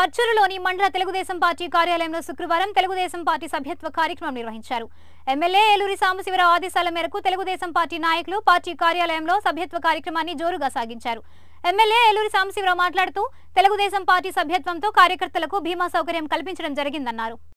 పర్చూరులోని మండల తెలుగుదేశం పార్టీ కార్యాలయంలో శుక్రవారం తెలుగుదేశం పార్టీ సభ్యత్వ కార్యక్రమం నిర్వహించారు ఎమ్మెల్యే ఏలూరి సాంబశివరావు ఆదేశాల మేరకు తెలుగుదేశం పార్టీ నాయకులు పార్టీ కార్యాలయంలో సభ్యత్వ కార్యక్రమాన్ని జోరుగా సాగించారు ఎమ్మెల్యే ఏలూరి సాంబశివరావు మాట్లాడుతూ తెలుగుదేశం పార్టీ సభ్యత్వంతో కార్యకర్తలకు భీమా సౌకర్యం కల్పించడం జరిగిందన్నారు